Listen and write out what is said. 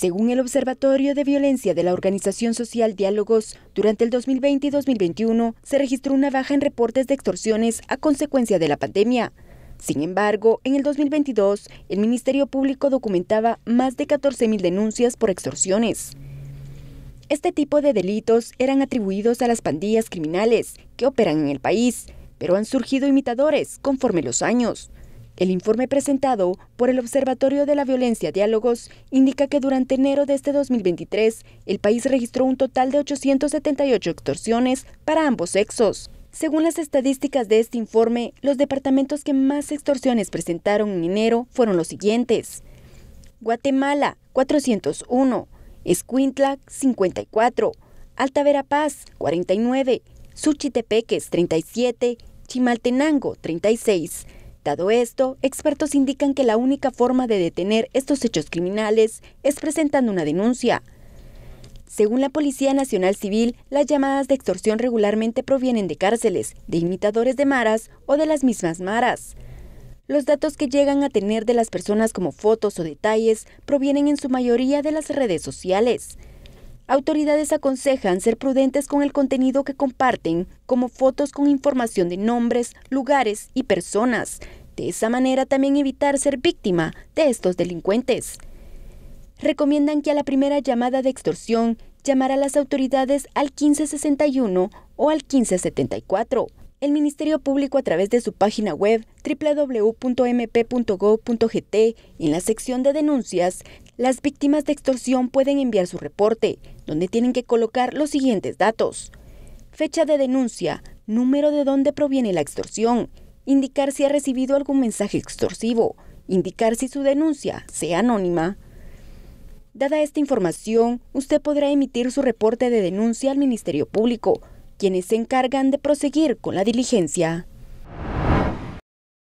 Según el Observatorio de Violencia de la Organización Social Diálogos, durante el 2020 y 2021 se registró una baja en reportes de extorsiones a consecuencia de la pandemia. Sin embargo, en el 2022, el Ministerio Público documentaba más de 14.000 denuncias por extorsiones. Este tipo de delitos eran atribuidos a las pandillas criminales que operan en el país, pero han surgido imitadores conforme los años. El informe presentado por el Observatorio de la Violencia Diálogos indica que durante enero de este 2023 el país registró un total de 878 extorsiones para ambos sexos. Según las estadísticas de este informe, los departamentos que más extorsiones presentaron en enero fueron los siguientes. Guatemala, 401, Escuintla, 54, Alta Verapaz, 49, Suchitepeques, 37, Chimaltenango, 36, Dado esto, expertos indican que la única forma de detener estos hechos criminales es presentando una denuncia. Según la Policía Nacional Civil, las llamadas de extorsión regularmente provienen de cárceles, de imitadores de maras o de las mismas maras. Los datos que llegan a tener de las personas como fotos o detalles provienen en su mayoría de las redes sociales. Autoridades aconsejan ser prudentes con el contenido que comparten, como fotos con información de nombres, lugares y personas. De esa manera también evitar ser víctima de estos delincuentes. Recomiendan que a la primera llamada de extorsión llamar a las autoridades al 1561 o al 1574. El Ministerio Público a través de su página web www.mp.gov.gt en la sección de denuncias las víctimas de extorsión pueden enviar su reporte, donde tienen que colocar los siguientes datos. Fecha de denuncia, número de dónde proviene la extorsión, indicar si ha recibido algún mensaje extorsivo, indicar si su denuncia sea anónima. Dada esta información, usted podrá emitir su reporte de denuncia al Ministerio Público, quienes se encargan de proseguir con la diligencia.